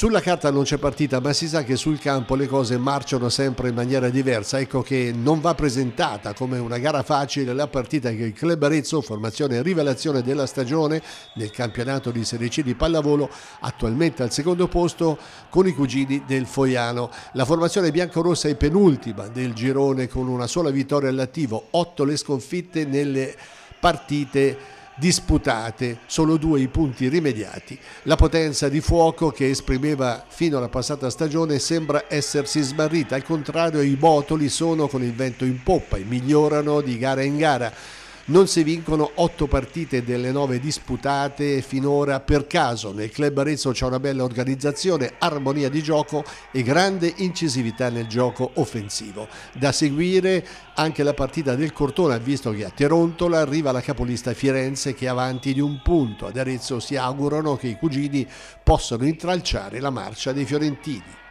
Sulla carta non c'è partita, ma si sa che sul campo le cose marciano sempre in maniera diversa. Ecco che non va presentata come una gara facile la partita che il Club Arezzo, formazione rivelazione della stagione nel campionato di Serie C di pallavolo, attualmente al secondo posto con i cugini del Foiano. La formazione biancorossa è penultima del girone con una sola vittoria all'attivo, 8 le sconfitte nelle partite disputate, solo due i punti rimediati. La potenza di fuoco che esprimeva fino alla passata stagione sembra essersi smarrita, al contrario i botoli sono con il vento in poppa e migliorano di gara in gara non si vincono otto partite delle nove disputate finora per caso. Nel club Arezzo c'è una bella organizzazione, armonia di gioco e grande incisività nel gioco offensivo. Da seguire anche la partita del Cortona, visto che a Terontola arriva la capolista Firenze che è avanti di un punto. Ad Arezzo si augurano che i cugini possano intralciare la marcia dei fiorentini.